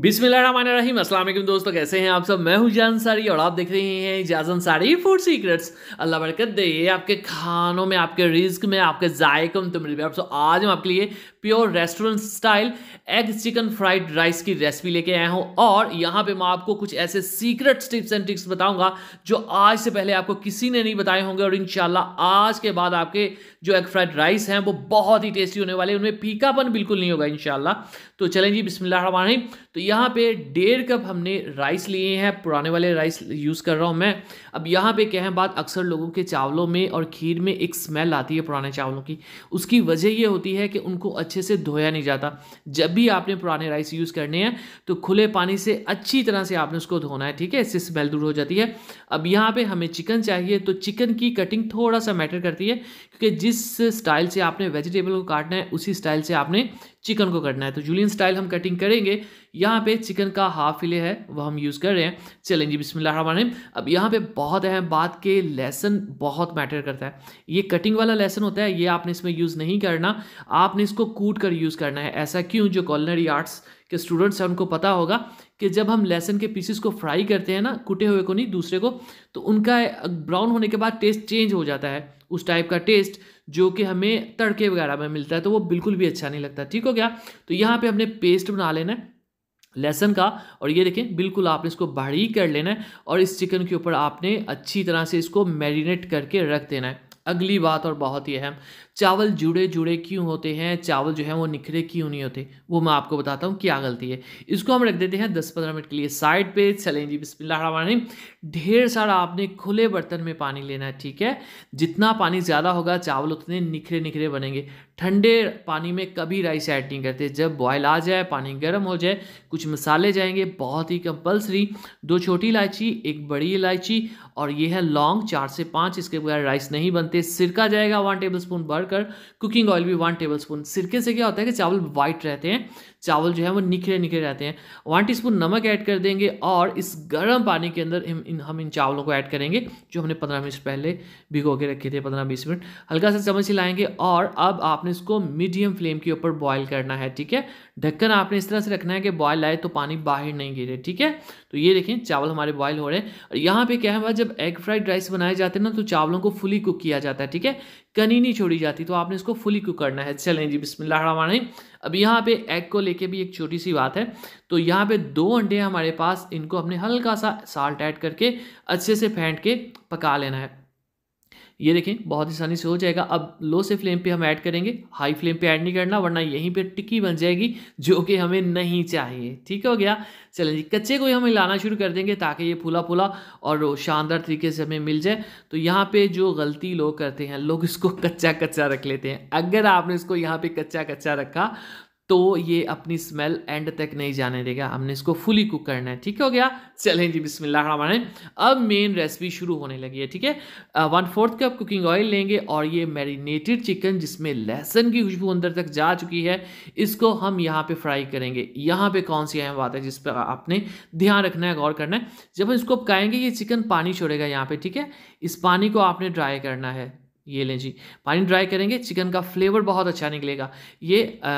बिस्मिल्लाम असल दोस्तों कैसे हैं आप सब मैं हूं जान सारी और आप देख रहे हैं जाजन सारी फूड सीक्रेट्स अल्लाह बरकत दे आपके खानों में आपके रिस्क में आपके जायकों में तो मिल सो आज हम आपके लिए pure restaurant style egg chicken fried rice की रेसिपी लेके आया हूँ और यहाँ पे मैं आपको कुछ ऐसे सीक्रेट टिप्स एंड ट्रिक्स बताऊंगा जो आज से पहले आपको किसी ने नहीं बताए होंगे और इनशाला आज के बाद आपके जो एग फ्राइड राइस हैं वो बहुत ही टेस्टी होने वाले उनमें फीकापन बिल्कुल नहीं होगा इनशाला तो चलें जी बिस्मिल्लाह तो यहाँ पे डेढ़ कप हमने राइस लिए हैं पुराने वाले राइस यूज़ कर रहा हूँ मैं अब यहाँ पे क्या है बात अक्सर लोगों के चावलों में और खीर में एक स्मेल आती है पुराने चावलों की उसकी वजह यह होती है कि उनको अच्छे से धोया नहीं जाता जब भी आपने पुराने राइस यूज़ करने हैं तो खुले पानी से अच्छी तरह से आपने उसको धोना है ठीक है इससे स्मेल दूर हो जाती है अब यहाँ पे हमें चिकन चाहिए तो चिकन की कटिंग थोड़ा सा मैटर करती है क्योंकि जिस स्टाइल से आपने वेजिटेबल को काटना है उसी स्टाइल से आपने चिकन को करना है तो जूलियन स्टाइल हम कटिंग करेंगे यहाँ पे चिकन का हाफ फिले है वह हम यूज़ कर रहे हैं चलें जी बिस्मिल्लाहमान अब यहाँ पे बहुत अहम बात के लेसन बहुत मैटर करता है ये कटिंग वाला लेसन होता है ये आपने इसमें यूज़ नहीं करना आपने इसको कूट कर यूज़ करना है ऐसा क्यों जो कॉलनरी आर्ट्स के स्टूडेंट्स हैं उनको पता होगा कि जब हम लहसन के पीसेस को फ्राई करते हैं ना कूटे हुए को नहीं दूसरे को तो उनका ब्राउन होने के बाद टेस्ट चेंज हो जाता है उस टाइप का टेस्ट जो कि हमें तड़के वगैरह में मिलता है तो वो बिल्कुल भी अच्छा नहीं लगता ठीक हो गया तो यहाँ पे हमने पेस्ट बना लेना है लहसन का और ये देखें बिल्कुल आपने इसको बारीक कर लेना है और इस चिकन के ऊपर आपने अच्छी तरह से इसको मैरिनेट करके रख देना है अगली बात और बहुत ही अहम चावल जुड़े जुड़े क्यों होते हैं चावल जो है वो निखरे क्यों नहीं होते वो मैं आपको बताता हूँ क्या गलती है इसको हम रख देते हैं दस पंद्रह मिनट के लिए साइड पे चलें जी बिस्मिल्लाहमान ढेर सारा आपने खुले बर्तन में पानी लेना है ठीक है जितना पानी ज़्यादा होगा चावल उतने निखरे निखरे बनेंगे ठंडे पानी में कभी राइस ऐड नहीं करते जब बॉयल आ जाए पानी गर्म हो जाए कुछ मसाले जाएंगे बहुत ही कंपलसरी दो छोटी इलायची एक बड़ी इलायची और ये है लॉन्ग चार से पाँच इसके बगैर राइस नहीं बनते सिरका जाएगा वन टेबल स्पून भर कर कुकिंग ऑयल भी वन टेबल स्पून सिरके से क्या होता है कि चावल वाइट रहते हैं चावल जो है वो निखरे निखरे रहते हैं वन टी नमक ऐड कर देंगे और इस गर्म पानी के अंदर हम इन हम इन चावलों को ऐड करेंगे जो हमने पंद्रह मिनट पहले भिगो के रखे थे पंद्रह बीस मिनट हल्का सा चम्मच हिलाएंगे और अब आपने इसको मीडियम फ्लेम के ऊपर बॉयल करना है ठीक है ढक्कन आपने इस तरह से रखना है कि बॉयल आए तो पानी बाहर नहीं गिरे ठीक है तो ये देखें चावल हमारे बॉयल हो रहे हैं और यहाँ पे क्या है जब एग फ्राइड राइस बनाए जाते हैं ना तो चावलों को फुली कुक किया जाता है ठीक है कनी नहीं छोड़ी जाती तो आपने इसको फुली कुक करना है चलें जी बिस्मिल्लाह अब यहाँ पे एग को लेके भी एक छोटी सी बात है तो यहाँ पे दो अंडे हमारे पास इनको हमने हल्का सा साल्ट ऐड करके अच्छे से फेंट के पका लेना है ये देखें बहुत आसानी से हो जाएगा अब लो से फ्लेम पे हम ऐड करेंगे हाई फ्लेम पे ऐड नहीं करना वरना यहीं पे टिक्की बन जाएगी जो कि हमें नहीं चाहिए ठीक हो गया चलें जी कच्चे को ही हम लाना शुरू कर देंगे ताकि ये फूला फूला और शानदार तरीके से हमें मिल जाए तो यहाँ पे जो गलती लोग करते हैं लोग इसको कच्चा कच्चा रख लेते हैं अगर आपने इसको यहाँ पे कच्चा कच्चा रखा तो ये अपनी स्मेल एंड तक नहीं जाने देगा हमने इसको फुली कुक करना है ठीक हो गया चलें जी बिस्मिल्लाह अब मेन रेसिपी शुरू होने लगी है ठीक है one fourth cup cooking oil लेंगे और ये मैरिनेटेड चिकन जिसमें लहसन की खुशबू अंदर तक जा चुकी है इसको हम यहाँ पे फ्राई करेंगे यहाँ पे कौन सी अहम बात है जिस पर आपने ध्यान रखना है गौर करना है जब हम इसको पकाएंगे ये चिकन पानी छोड़ेगा यहाँ पर ठीक है इस पानी को आपने ड्राई करना है ये लें जी पानी ड्राई करेंगे चिकन का फ्लेवर बहुत अच्छा निकलेगा ये आ,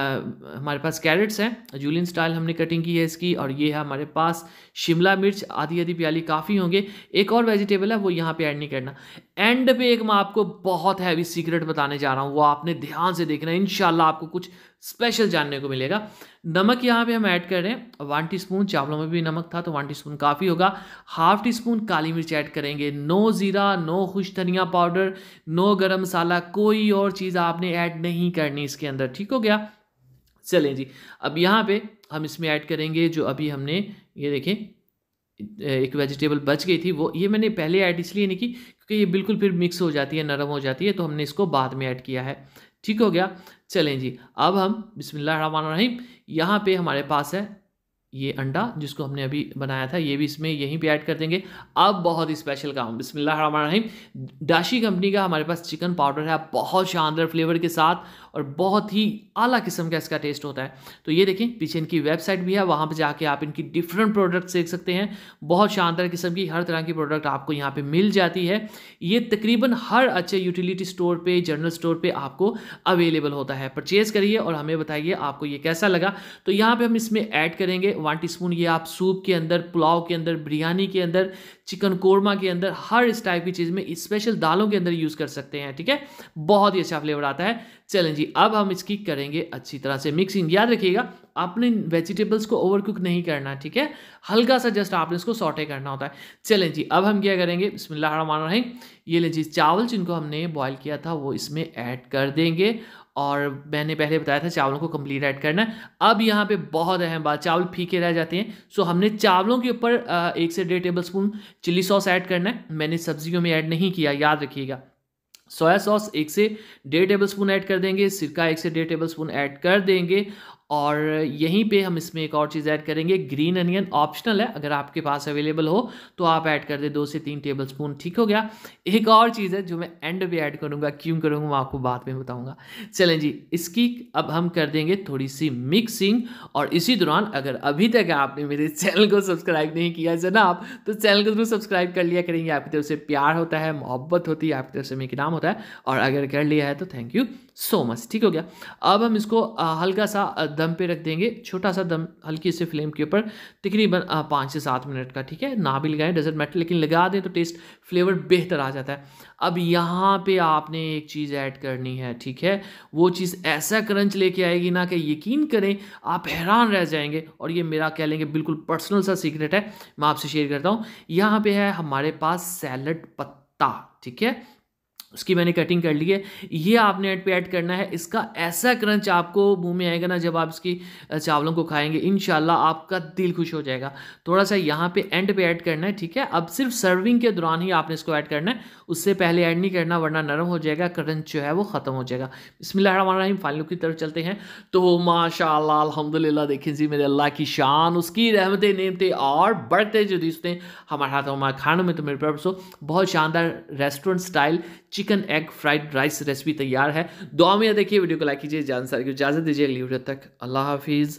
हमारे पास कैरेट्स हैं जूलियन स्टाइल हमने कटिंग की है इसकी और ये है हमारे पास शिमला मिर्च आधी आधी प्याली काफ़ी होंगे एक और वेजिटेबल है वो यहाँ पे ऐड नहीं करना एंड पे एक मैं आपको बहुत हैवी सीक्रेट बताने जा रहा हूँ वो आपने ध्यान से देखना है इनशाला आपको कुछ स्पेशल जानने को मिलेगा नमक यहाँ पे हम ऐड कर रहे हैं वन टीस्पून चावलों में भी नमक था तो वन टीस्पून काफ़ी होगा हाफ टी स्पून काली मिर्च ऐड करेंगे नो ज़ीरा नो खुश धनिया पाउडर नो गरम मसाला कोई और चीज़ आपने ऐड नहीं करनी इसके अंदर ठीक हो गया चलें जी अब यहाँ पे हम इसमें ऐड करेंगे जो अभी हमने ये देखें एक वेजिटेबल बच गई थी वो ये मैंने पहले ऐड इसलिए नहीं की क्योंकि ये बिल्कुल फिर मिक्स हो जाती है नरम हो जाती है तो हमने इसको बाद में ऐड किया है ठीक हो गया चलें जी अब हम रहीम यहाँ पे हमारे पास है ये अंडा जिसको हमने अभी बनाया था ये भी इसमें यहीं पे ऐड कर देंगे अब बहुत ही स्पेशल काम रहीम डाशी कंपनी का हमारे पास चिकन पाउडर है बहुत शानदार फ्लेवर के साथ और बहुत ही आला किस्म का इसका टेस्ट होता है तो ये देखें पीछे इनकी वेबसाइट भी है वहाँ पर जाके आप इनकी डिफरेंट प्रोडक्ट्स देख सकते हैं बहुत शानदार किस्म की हर तरह की प्रोडक्ट आपको यहाँ पर मिल जाती है ये तकरीबन हर अच्छे यूटिलिटी स्टोर पर जनरल स्टोर पर आपको अवेलेबल होता है परचेज़ करिए और हमें बताइए आपको ये कैसा लगा तो यहाँ पर हम इसमें ऐड करेंगे वन स्पून ये आप सूप के अंदर पुलाव के अंदर बिरयानी के अंदर चिकन कोरमा के अंदर हर इस टाइप की चीज़ में स्पेशल दालों के अंदर यूज़ कर सकते हैं ठीक है बहुत ही अच्छा फ्लेवर आता है चलें जी अब हम इसकी करेंगे अच्छी तरह से मिक्सिंग याद रखिएगा आपने वेजिटेबल्स को ओवर कुक नहीं करना ठीक है हल्का सा जस्ट आपने इसको सॉटे करना होता है चलें जी अब हम क्या करेंगे रहे ये लें जी चावल जिनको हमने बॉयल किया था वो इसमें ऐड कर देंगे और मैंने पहले बताया था चावलों को कंप्लीट ऐड करना है अब यहाँ पे बहुत अहम बात चावल फीके रह जाते हैं सो हमने चावलों के ऊपर एक से डेढ़ tablespoon chilli sauce add करना है मैंने सब्जियों में ऐड नहीं किया याद रखिएगा सोया सॉस एक से डेढ़ टेबल स्पून ऐड कर देंगे सिरका एक से डेढ़ टेबल स्पून ऐड कर देंगे और यहीं पे हम इसमें एक और चीज़ ऐड करेंगे ग्रीन अनियन ऑप्शनल है अगर आपके पास अवेलेबल हो तो आप ऐड कर दे दो से तीन टेबल स्पून ठीक हो गया एक और चीज़ है जो मैं एंड पे ऐड करूँगा क्यों करूँगा मैं आपको बाद में बताऊँगा चलें जी इसकी अब हम कर देंगे थोड़ी सी मिक्सिंग और इसी दौरान अगर अभी तक आपने मेरे चैनल को सब्सक्राइब नहीं किया जनाब तो चैनल को जरूर सब्सक्राइब कर लिया करेंगे आपकी तरफ से प्यार होता है मोहब्बत होती है आपकी तरफ से मेरा नाम होता है और अगर कर लिया है तो थैंक यू सो मच ठीक हो गया अब हम इसको हल्का सा दम पे रख देंगे छोटा सा दम हल्की से फ्लेम के ऊपर तकरीबन पाँच से सात मिनट का ठीक है ना भी लगाएं डजेंट मैटर लेकिन लगा दें तो टेस्ट फ्लेवर बेहतर आ जाता है अब यहाँ पे आपने एक चीज़ ऐड करनी है ठीक है वो चीज़ ऐसा क्रंच लेके आएगी ना कि यकीन करें आप हैरान रह जाएंगे और ये मेरा कह लेंगे बिल्कुल पर्सनल सा सीक्रेट है मैं आपसे शेयर करता हूँ यहाँ पर है हमारे पास सैलड पत्ता ठीक है उसकी मैंने कटिंग कर ली है ये आपने ऐड पे ऐड करना है इसका ऐसा क्रंच आपको मुंह में आएगा ना जब आप इसकी चावलों को खाएंगे इन आपका दिल खुश हो जाएगा थोड़ा सा यहाँ पे एंड पे ऐड करना है ठीक है अब सिर्फ सर्विंग के दौरान ही आपने इसको ऐड करना है उससे पहले ऐड नहीं करना वरना नरम हो जाएगा क्रंच जो है वो ख़त्म हो जाएगा बसमिल्लाम फाइनलों की तरफ चलते हैं तो माशा अलहमदिल्ला देखें जी मेरे अल्लाह की शान उसकी रहमतें नियमतें और बढ़ते जो रिश्ते हमारे हाथों हमारे खानों में तो मेरे पर बहुत शानदार restaurant style chicken egg fried rice recipe तैयार है दुआ में देखिए वीडियो को लाइक कीजिए जान सारी इजाज़त दीजिए अगली वीडियो तक अल्लाह हाफिज़